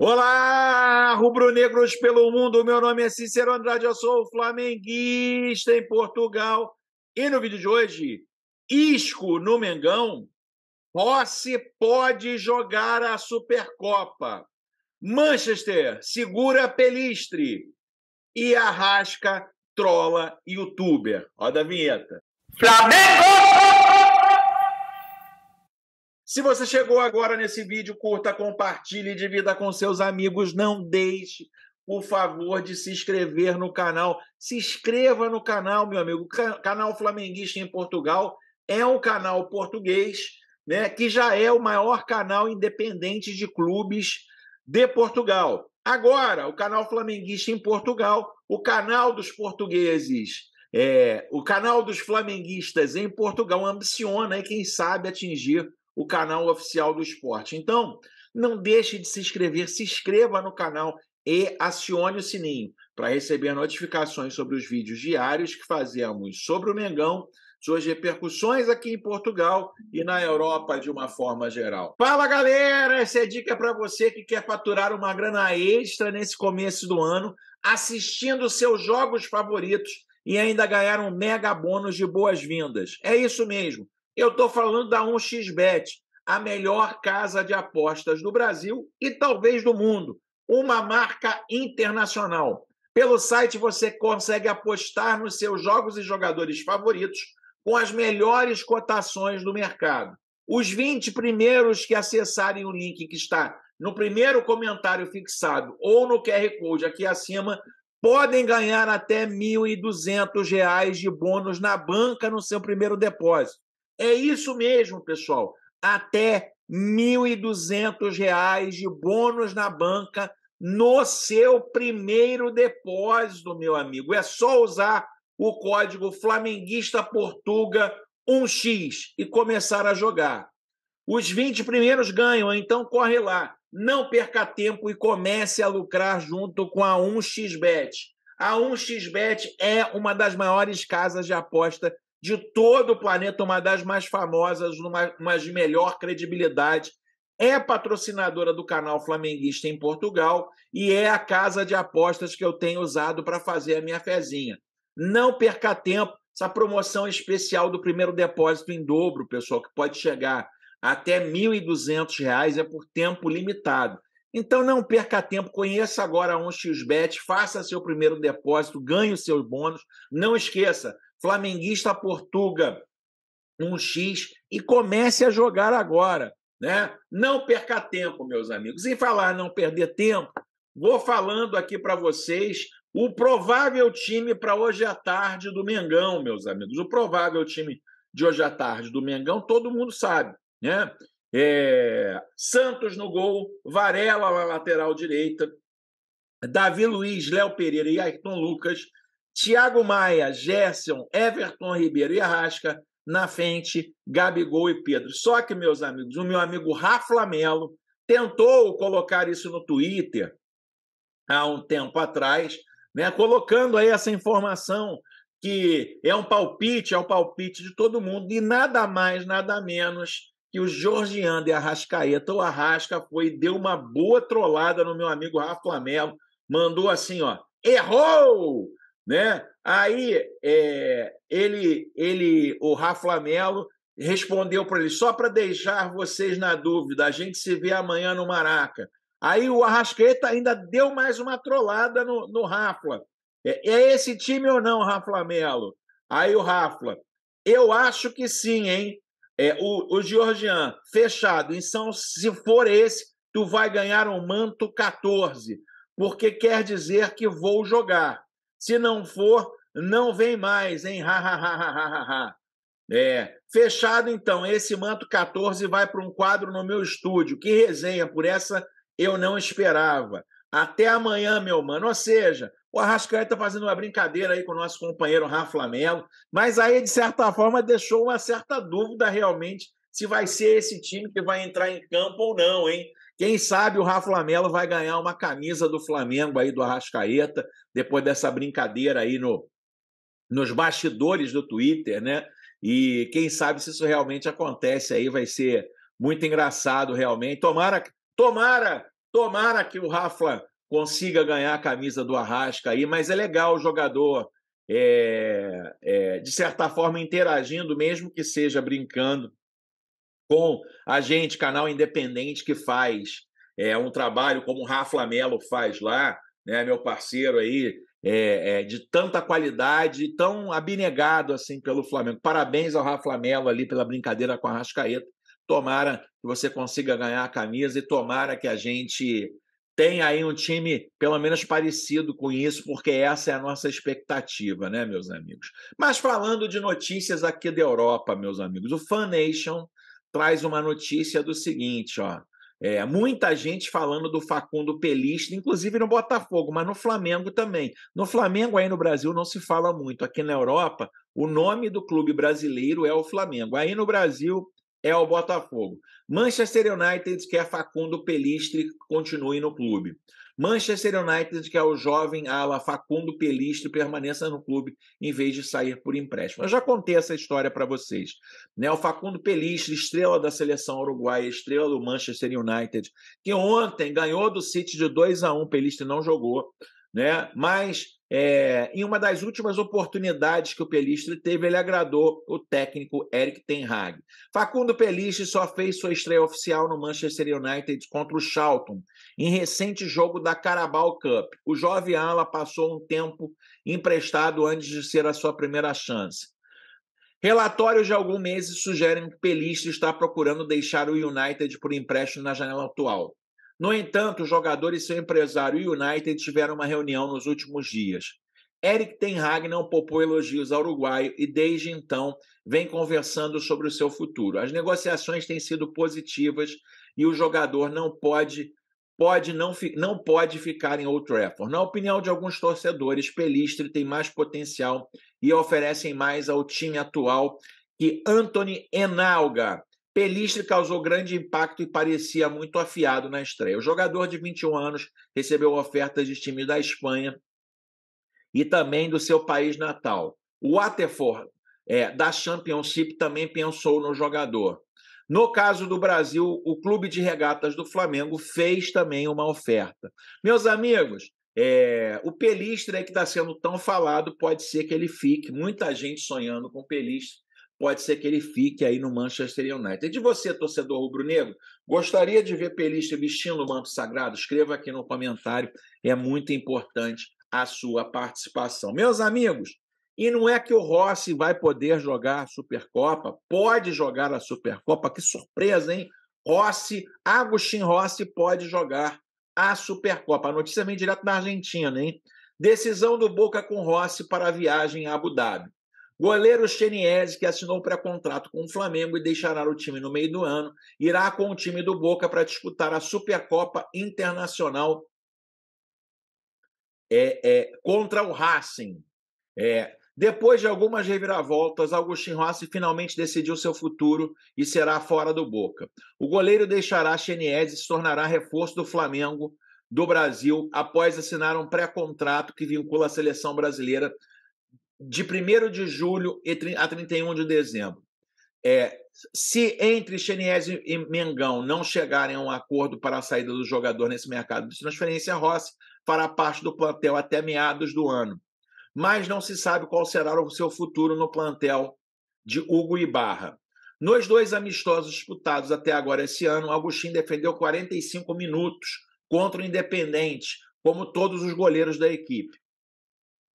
Olá, rubro-negros pelo mundo. Meu nome é Cícero Andrade, eu sou flamenguista em Portugal. E no vídeo de hoje, Isco no Mengão, Rossi pode jogar a Supercopa. Manchester segura Pelistre e arrasca trola youtuber. Roda a vinheta. Flamengo! Se você chegou agora nesse vídeo, curta, compartilhe, divida com seus amigos. Não deixe, por favor, de se inscrever no canal. Se inscreva no canal, meu amigo. canal Flamenguista em Portugal é um canal português, né? Que já é o maior canal independente de clubes de Portugal. Agora, o canal Flamenguista em Portugal, o canal dos portugueses, é, o canal dos flamenguistas em Portugal ambiciona, e quem sabe atingir o canal oficial do esporte. Então, não deixe de se inscrever, se inscreva no canal e acione o sininho para receber notificações sobre os vídeos diários que fazemos sobre o Mengão, suas repercussões aqui em Portugal e na Europa de uma forma geral. Fala galera, essa é dica para você que quer faturar uma grana extra nesse começo do ano, assistindo seus jogos favoritos e ainda ganhar um mega bônus de boas-vindas. É isso mesmo. Eu estou falando da 1xBet, a melhor casa de apostas do Brasil e talvez do mundo, uma marca internacional. Pelo site você consegue apostar nos seus jogos e jogadores favoritos com as melhores cotações do mercado. Os 20 primeiros que acessarem o link que está no primeiro comentário fixado ou no QR Code aqui acima podem ganhar até R$ 1.200 de bônus na banca no seu primeiro depósito. É isso mesmo, pessoal. Até R$ 1.200 de bônus na banca no seu primeiro depósito, meu amigo. É só usar o código Flamenguista Portuga 1x e começar a jogar. Os 20 primeiros ganham, então corre lá. Não perca tempo e comece a lucrar junto com a 1xBet. A 1xBet é uma das maiores casas de aposta de todo o planeta, uma das mais famosas, uma, uma de melhor credibilidade. É patrocinadora do canal Flamenguista em Portugal e é a casa de apostas que eu tenho usado para fazer a minha fezinha. Não perca tempo, essa promoção especial do primeiro depósito em dobro, pessoal, que pode chegar até R$ 1.200, é por tempo limitado. Então não perca tempo, conheça agora a 1xBet, faça seu primeiro depósito, ganhe os seus bônus. Não esqueça, Flamenguista Portuga 1x e comece a jogar agora. Né? Não perca tempo, meus amigos. E falar não perder tempo, vou falando aqui para vocês o provável time para hoje à tarde do Mengão, meus amigos. O provável time de hoje à tarde do Mengão, todo mundo sabe, né? É... Santos no gol, Varela na lateral direita, Davi Luiz, Léo Pereira e Ayrton Lucas, Thiago Maia, Gerson, Everton Ribeiro e Arrasca. Na frente, Gabigol e Pedro. Só que, meus amigos, o meu amigo Rafa Melo tentou colocar isso no Twitter há um tempo atrás, né, colocando aí essa informação que é um palpite, é um palpite de todo mundo, e nada mais, nada menos que o Jorgian de Arrascaeta, o Arrasca, foi e deu uma boa trollada no meu amigo Rafa Melo, mandou assim, ó, errou! Né? Aí é, ele, ele, o Rafa Melo respondeu para ele: só para deixar vocês na dúvida, a gente se vê amanhã no Maraca. Aí o Arrasqueta ainda deu mais uma trollada no, no Rafa. É, é esse time ou não, Rafa Melo? Aí o Rafa, eu acho que sim, hein? É, o, o Georgian, fechado. Então, se for esse, tu vai ganhar um manto 14, porque quer dizer que vou jogar. Se não for, não vem mais, hein? Ha, ha, ha, ha, ha, ha. É. Fechado, então. Esse manto 14 vai para um quadro no meu estúdio. Que resenha, por essa eu não esperava. Até amanhã, meu mano. Ou seja, o Arrascaeta está fazendo uma brincadeira aí com o nosso companheiro Rafa Flamengo, mas aí, de certa forma, deixou uma certa dúvida realmente se vai ser esse time que vai entrar em campo ou não, hein? Quem sabe o Rafa Lamelo vai ganhar uma camisa do Flamengo aí do Arrascaeta, depois dessa brincadeira aí no, nos bastidores do Twitter, né? E quem sabe se isso realmente acontece aí, vai ser muito engraçado realmente. Tomara, tomara, tomara que o Rafa consiga ganhar a camisa do Arrasca aí, mas é legal o jogador, é, é, de certa forma, interagindo, mesmo que seja brincando com a gente, canal independente que faz é, um trabalho como o Rafa Melo faz lá, né, meu parceiro aí, é, é, de tanta qualidade, tão abnegado assim pelo Flamengo. Parabéns ao Rafa Melo ali pela brincadeira com a Rascaeta. Tomara que você consiga ganhar a camisa e tomara que a gente tenha aí um time pelo menos parecido com isso, porque essa é a nossa expectativa, né, meus amigos? Mas falando de notícias aqui da Europa, meus amigos, o Fan Nation traz uma notícia do seguinte, ó. É, muita gente falando do Facundo Pelista, inclusive no Botafogo, mas no Flamengo também. No Flamengo, aí no Brasil, não se fala muito. Aqui na Europa, o nome do clube brasileiro é o Flamengo. Aí no Brasil, é o Botafogo. Manchester United quer Facundo Pelistri que continue no clube. Manchester United quer o jovem ala Facundo Pelistri permaneça no clube em vez de sair por empréstimo. Eu já contei essa história para vocês. Né? O Facundo Pelistri, estrela da seleção uruguaia, estrela do Manchester United, que ontem ganhou do City de 2 a 1, Pelistri não jogou, né? Mas é, em uma das últimas oportunidades que o Pelistre teve, ele agradou o técnico Eric Ten Hag. Facundo Pelistre só fez sua estreia oficial no Manchester United contra o Charlton, em recente jogo da Carabao Cup. O jovem ala passou um tempo emprestado antes de ser a sua primeira chance. Relatórios de alguns meses sugerem que Pelistre está procurando deixar o United por empréstimo na janela atual. No entanto, o jogador e seu empresário e United tiveram uma reunião nos últimos dias. Eric Ten Hag não poupou elogios ao uruguaio e desde então vem conversando sobre o seu futuro. As negociações têm sido positivas e o jogador não pode pode não, não pode ficar em Old Trafford. Na opinião de alguns torcedores, Pelistre tem mais potencial e oferecem mais ao time atual que Anthony Enalga, Pelistre causou grande impacto e parecia muito afiado na estreia. O jogador de 21 anos recebeu ofertas de times da Espanha e também do seu país natal. O Waterford, é, da Championship, também pensou no jogador. No caso do Brasil, o Clube de Regatas do Flamengo fez também uma oferta. Meus amigos, é, o Pelistre é que está sendo tão falado, pode ser que ele fique. Muita gente sonhando com o Pelistre pode ser que ele fique aí no Manchester United. E de você, torcedor rubro-negro, gostaria de ver Pelista vestindo o manto sagrado? Escreva aqui no comentário, é muito importante a sua participação. Meus amigos, e não é que o Rossi vai poder jogar a Supercopa, pode jogar a Supercopa, que surpresa, hein? Rossi, Agostinho Rossi pode jogar a Supercopa. A notícia vem direto da Argentina, hein? Decisão do Boca com Rossi para a viagem a Abu Dhabi. Goleiro Cheniese, que assinou pré-contrato com o Flamengo e deixará o time no meio do ano, irá com o time do Boca para disputar a Supercopa Internacional é, é, contra o Racing. É, depois de algumas reviravoltas, Agostinho Rossi finalmente decidiu seu futuro e será fora do Boca. O goleiro deixará Cheniese e se tornará reforço do Flamengo do Brasil após assinar um pré-contrato que vincula a seleção brasileira de 1 de julho a 31 de dezembro. É, se entre Xenies e Mengão não chegarem a um acordo para a saída do jogador nesse mercado de transferência, Rossi fará parte do plantel até meados do ano. Mas não se sabe qual será o seu futuro no plantel de Hugo Ibarra. Nos dois amistosos disputados até agora esse ano, Agostinho defendeu 45 minutos contra o Independente, como todos os goleiros da equipe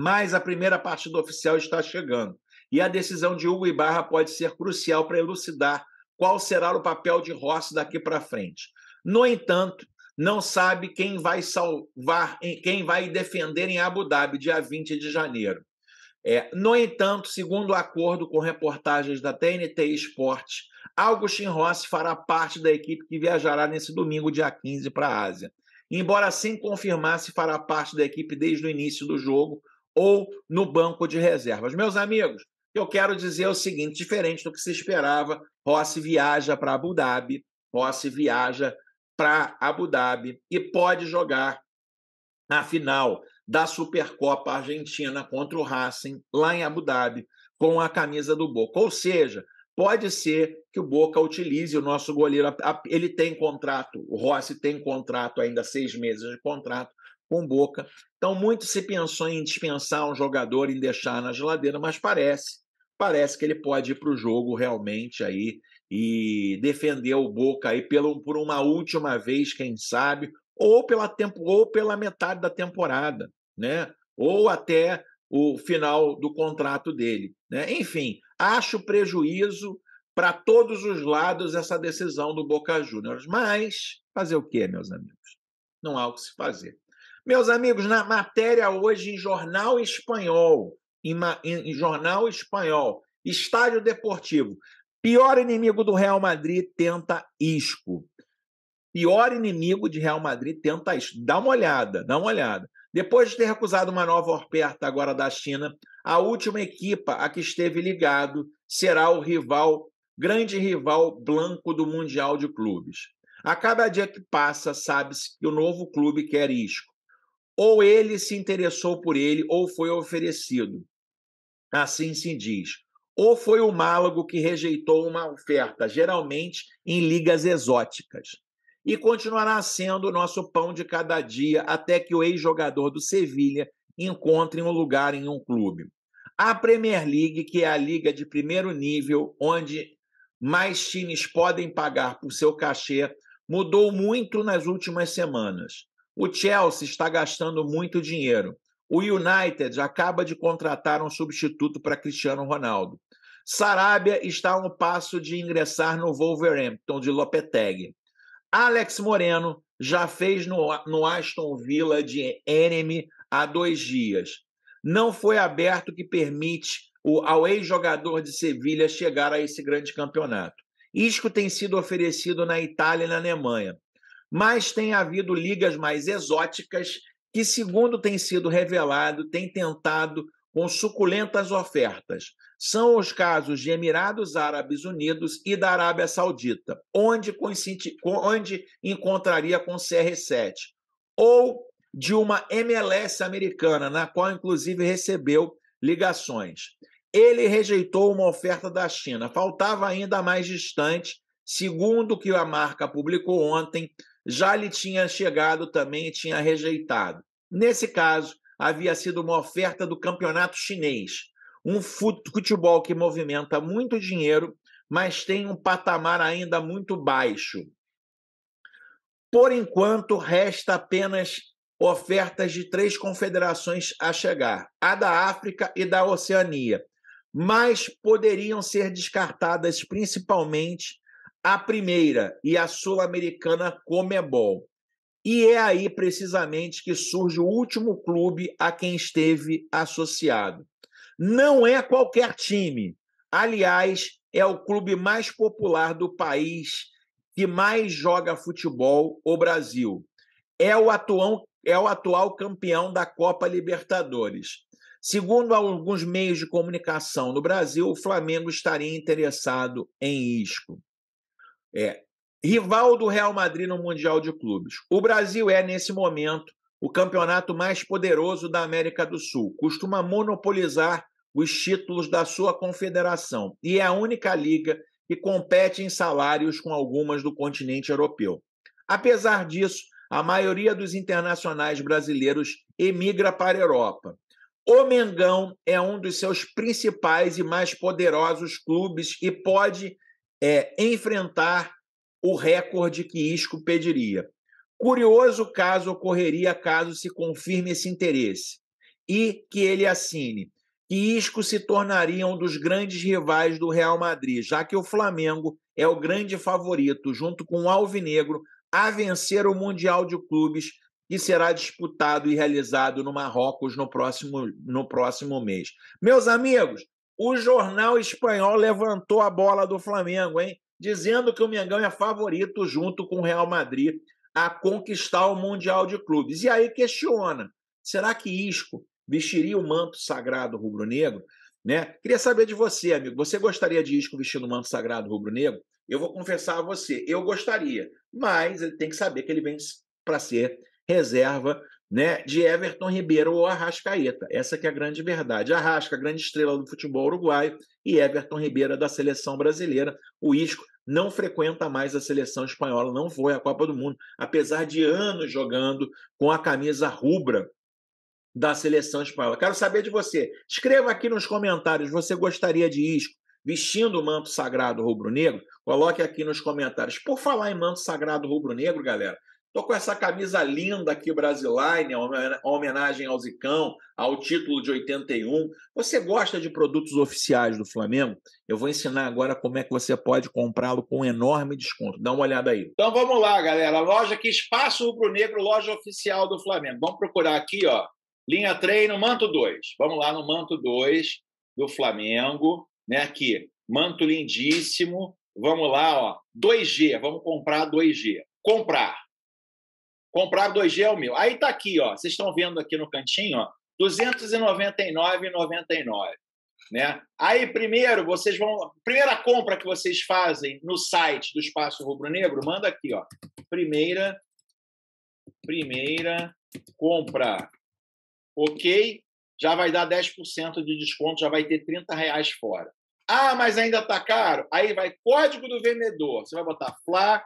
mas a primeira parte do oficial está chegando. E a decisão de Hugo Ibarra pode ser crucial para elucidar qual será o papel de Rossi daqui para frente. No entanto, não sabe quem vai salvar, quem vai defender em Abu Dhabi, dia 20 de janeiro. É, no entanto, segundo o acordo com reportagens da TNT Esporte, Augustin Rossi fará parte da equipe que viajará nesse domingo, dia 15, para a Ásia. Embora sem confirmar se fará parte da equipe desde o início do jogo, ou no banco de reservas. Meus amigos, eu quero dizer o seguinte: diferente do que se esperava, Rossi viaja para Abu Dhabi, Rossi viaja para Abu Dhabi e pode jogar a final da Supercopa Argentina contra o Racing lá em Abu Dhabi com a camisa do Boca. Ou seja, pode ser que o Boca utilize o nosso goleiro. Ele tem contrato, o Rossi tem contrato ainda seis meses de contrato com Boca. Então, muito se pensou em dispensar um jogador, em deixar na geladeira, mas parece, parece que ele pode ir para o jogo realmente aí e defender o Boca aí pelo, por uma última vez, quem sabe, ou pela, tempo, ou pela metade da temporada, né? Ou até o final do contrato dele. Né? Enfim, acho prejuízo para todos os lados essa decisão do Boca Juniors. Mas fazer o quê, meus amigos? Não há o que se fazer. Meus amigos, na matéria hoje em Jornal Espanhol, em, em, em Jornal Espanhol, Estádio Deportivo, pior inimigo do Real Madrid tenta isco. Pior inimigo de Real Madrid tenta isco. Dá uma olhada, dá uma olhada. Depois de ter recusado uma nova oferta agora da China, a última equipa a que esteve ligado será o rival, grande rival blanco do Mundial de Clubes. A cada dia que passa, sabe-se que o novo clube quer isco ou ele se interessou por ele, ou foi oferecido. Assim se diz. Ou foi o málago que rejeitou uma oferta, geralmente em ligas exóticas. E continuará sendo o nosso pão de cada dia até que o ex-jogador do Sevilha encontre um lugar em um clube. A Premier League, que é a liga de primeiro nível, onde mais times podem pagar por seu cachê, mudou muito nas últimas semanas. O Chelsea está gastando muito dinheiro. O United acaba de contratar um substituto para Cristiano Ronaldo. Sarabia está a um passo de ingressar no Wolverhampton de Lopetegui. Alex Moreno já fez no, no Aston Villa de Enemy há dois dias. Não foi aberto que permite o, ao ex-jogador de Sevilha chegar a esse grande campeonato. Isco tem sido oferecido na Itália e na Alemanha mas tem havido ligas mais exóticas que, segundo tem sido revelado, têm tentado com suculentas ofertas. São os casos de Emirados Árabes Unidos e da Arábia Saudita, onde, onde encontraria com CR7, ou de uma MLS americana, na qual inclusive recebeu ligações. Ele rejeitou uma oferta da China, faltava ainda mais distante, segundo o que a marca publicou ontem, já lhe tinha chegado também e tinha rejeitado. Nesse caso, havia sido uma oferta do campeonato chinês, um futebol que movimenta muito dinheiro, mas tem um patamar ainda muito baixo. Por enquanto, resta apenas ofertas de três confederações a chegar: a da África e da Oceania, mas poderiam ser descartadas principalmente a primeira e a sul-americana Comebol. E é aí precisamente que surge o último clube a quem esteve associado. Não é qualquer time. Aliás, é o clube mais popular do país que mais joga futebol, o Brasil. É o, é o atual campeão da Copa Libertadores. Segundo alguns meios de comunicação no Brasil, o Flamengo estaria interessado em Isco. É, rival do Real Madrid no Mundial de Clubes. O Brasil é, nesse momento, o campeonato mais poderoso da América do Sul. Costuma monopolizar os títulos da sua confederação e é a única liga que compete em salários com algumas do continente europeu. Apesar disso, a maioria dos internacionais brasileiros emigra para a Europa. O Mengão é um dos seus principais e mais poderosos clubes e pode é, enfrentar o recorde que Isco pediria. Curioso caso ocorreria caso se confirme esse interesse e que ele assine. Que Isco se tornaria um dos grandes rivais do Real Madrid, já que o Flamengo é o grande favorito, junto com o Alvinegro, a vencer o Mundial de Clubes que será disputado e realizado no Marrocos no próximo, no próximo mês. Meus amigos, o jornal espanhol levantou a bola do Flamengo, hein? Dizendo que o Mengão é favorito, junto com o Real Madrid, a conquistar o Mundial de Clubes. E aí questiona: será que Isco vestiria o manto sagrado rubro-negro? Né? Queria saber de você, amigo. Você gostaria de Isco vestindo o manto sagrado rubro-negro? Eu vou confessar a você, eu gostaria, mas ele tem que saber que ele vem para ser reserva né, de Everton Ribeiro ou Arrascaeta. Essa que é a grande verdade. Arrasca, grande estrela do futebol uruguaio, e Everton Ribeiro é da seleção brasileira. O Isco não frequenta mais a seleção espanhola, não foi à Copa do Mundo, apesar de anos jogando com a camisa rubra da seleção espanhola. Quero saber de você. Escreva aqui nos comentários, você gostaria de Isco vestindo o manto sagrado rubro-negro? Coloque aqui nos comentários. Por falar em manto sagrado rubro-negro, galera, Estou com essa camisa linda aqui, Brasiline, uma homenagem ao Zicão, ao título de 81. Você gosta de produtos oficiais do Flamengo? Eu vou ensinar agora como é que você pode comprá-lo com um enorme desconto. Dá uma olhada aí. Então vamos lá, galera. Loja que Espaço Rubro Negro, loja oficial do Flamengo. Vamos procurar aqui, ó. Linha Treino, Manto 2. Vamos lá no Manto 2 do Flamengo, né? Aqui, manto lindíssimo. Vamos lá, ó. 2G, vamos comprar 2G. Comprar comprar 2G é o mil. Aí tá aqui, ó. Vocês estão vendo aqui no cantinho, ó, 299,99. Né? Aí primeiro vocês vão, primeira compra que vocês fazem no site do Espaço Rubro Negro, manda aqui, ó. Primeira primeira compra. OK? Já vai dar 10% de desconto, já vai ter 30 reais fora. Ah, mas ainda está caro? Aí vai código do vendedor. Você vai botar Fla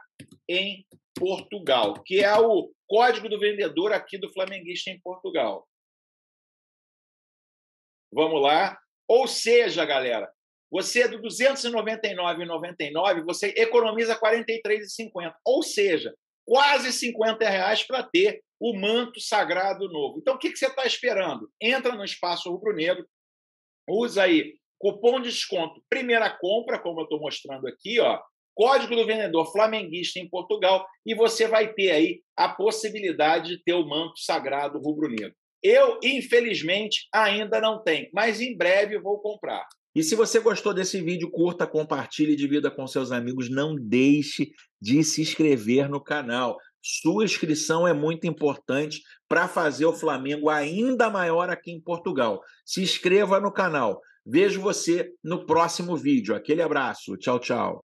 em Portugal, que é o código do vendedor aqui do Flamenguista em Portugal. Vamos lá. Ou seja, galera, você é do 299,99, você economiza 43,50. Ou seja, quase 50 reais para ter o manto sagrado novo. Então, o que, que você está esperando? Entra no Espaço Rubro Negro, usa aí Cupom de desconto, primeira compra, como eu estou mostrando aqui, ó, código do vendedor flamenguista em Portugal, e você vai ter aí a possibilidade de ter o manto sagrado rubro-negro. Eu, infelizmente, ainda não tenho, mas em breve vou comprar. E se você gostou desse vídeo, curta, compartilhe e divida com seus amigos. Não deixe de se inscrever no canal. Sua inscrição é muito importante para fazer o Flamengo ainda maior aqui em Portugal. Se inscreva no canal. Vejo você no próximo vídeo. Aquele abraço. Tchau, tchau.